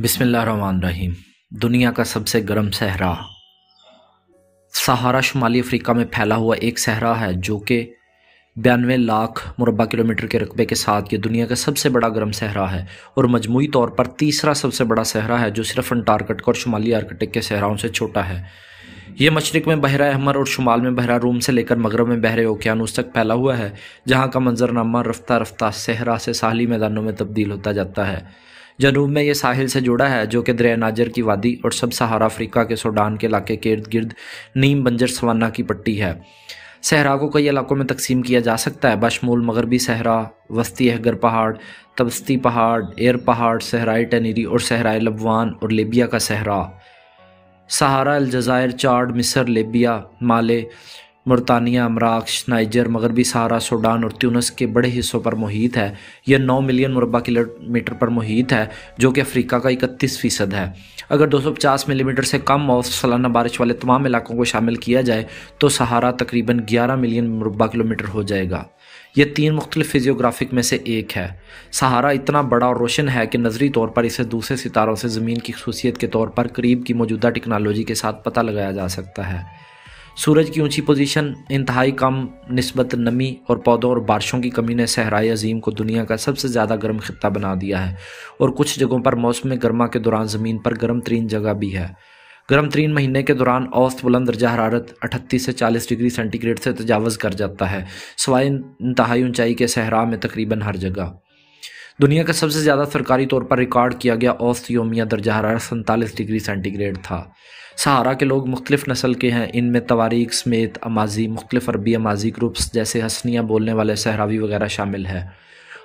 बिसमीम दुनिया का सबसे गर्म सहरा सहारा शुमाली अफ्रीका में फैला हुआ एक सहरा है जो कि बयानवे लाख मुरबा किलोमीटर के रकबे के साथ ये दुनिया का सबसे बड़ा गर्म सहरा है और मजमू तौर पर तीसरा सबसे बड़ा सहरा है जो सिर्फ अंटार्कटिक और शुमाली आर्कटिक के सहराओं से छोटा है यह मशरक में बहरा अहमर और शुमाल में बहरा रूम से लेकर मगरब में बहरे ओकेानूस तक फैला हुआ है जहाँ का मंजरनामा रफ्तार रफ्तार सहरा से साहली मैदानों में तब्दील होता जाता है जनूब में ये साहिल से जुड़ा है जो कि दरिया की वादी और सब सहारा अफ्रीका के सूडान के इलाके के इर्द गिर्द नीम बंजर सवाना की पट्टी है सहरा को कई इलाकों में तकसीम किया जा सकता है बशमूल मगरबी सहरा वस्ती अहगर पहाड़ तबस्ती पहाड़ एयर पहाड़ सहराए टनीरी और सहराए लबवान और लेबिया का सहरा सहारा अलजायर चार्ड मिसर लेबिया माले मरतानिया अमराक्ष नाइजर मगरबी सहारा सूडान और त्यूनस के बड़े हिस्सों पर मुहित है यह 9 मिलियन मुरबा किलोमीटर पर मुहित है जो कि अफ्रीका का इकतीस फ़ीसद है अगर 250 मिलीमीटर मीटर से कम और सालाना बारिश वाले तमाम इलाकों को शामिल किया जाए तो सहारा तकरीबन ग्यारह मिलियन मुरबा किलोमीटर हो जाएगा यह तीन मुख्तलिफ फिजियोग्राफिक में से एक है सहारा इतना बड़ा और रोशन है कि नज़री तौर पर इसे दूसरे सितारों से ज़मीन की खसूसियत के तौर पर करीब की मौजूदा टेक्नोलॉजी के साथ पता लगाया जा सकता है सूरज की ऊंची पोजीशन इंतहाई कम नस्बत नमी और पौधों और बारिशों की कमी ने सहराई अजीम को दुनिया का सबसे ज़्यादा गर्म खत्ता बना दिया है और कुछ जगहों पर मौसम गर्मा के दौरान ज़मीन पर गर्म तरीन जगह भी है गर्म तरीन महीने के दौरान औसत बुलंद दर्जा हरारत अठतीस से चालीस डिग्री सेंटीग्रेड से तजावज़ कर जाता है सवाई इंतहाई ऊंचाई के सहरा में तकरीबन हर जगह दुनिया का सबसे ज़्यादा सरकारी तौर पर रिकॉर्ड किया गया औस्त योमिया दर्जा हरारत सैंतालीस डिग्री सेंटीग्रेड था सहारा के लोग मुख्तलिफ नस्ल के हैं इनमें तवारीख समेत अमाजी मुख्तलिफ अरबी अमाजी ग्रुप्स जैसे हसनियाँ बोलने वाले सहरावी वगैरह शामिल है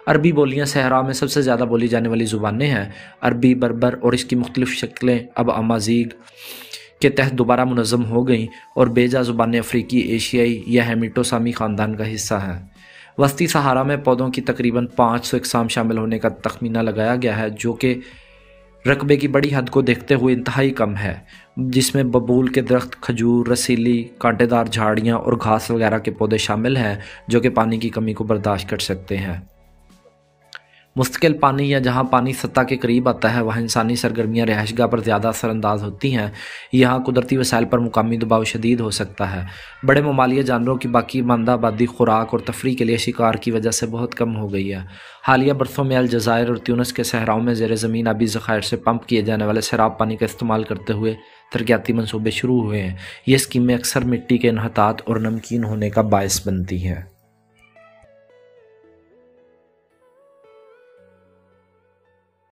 अरबी बोलियाँ सहरा में सबसे ज़्यादा बोली जाने वाली ज़ुबानें हैं अरबी बरबर और इसकी मुख्तलिफ शक्लें अब अमाजीग के तहत दोबारा मुनज़म हो गई और बेजा ज़ुबान अफ्रीकी एशियाई या हेमिटोसामी ख़ानदान का हिस्सा हैं वस्ती सहारा में पौधों की तकरीबन 500 इकसाम शामिल होने का तखमीना लगाया गया है जो कि रकबे की बड़ी हद को देखते हुए इंतहाई कम है जिसमें बबूल के दरख्त खजूर रसीली कांटेदार झाड़ियाँ और घास वगैरह के पौधे शामिल हैं जो कि पानी की कमी को बर्दाश्त कर सकते हैं मुस्तकिल पानी या जहाँ पानी सतह के करीब आता है वहाँ इंसानी सरगर्मियाँ रहायशगा पर ज़्यादा असरानंदाज होती हैं यहाँ कुदरती वसाइल पर मुकामी दबाव शदीद हो सकता है बड़े ममालिया जानवरों की बाकी मंदाबादी खुराक और तफरी के लिए शिकार की वजह से बहुत कम हो गई है हालिया बरसों में अलजायर और त्यूनस के सहराओं में जेर ज़मीन आबी ज़ख़ायर से पम्प किए जाने वाले शराब पानी का इस्तेमाल करते हुए तरक्याती मनसूबे शुरू हुए हैं ये स्कीमें अक्सर मिट्टी के इहतात और नमकीन होने का बायस बनती हैं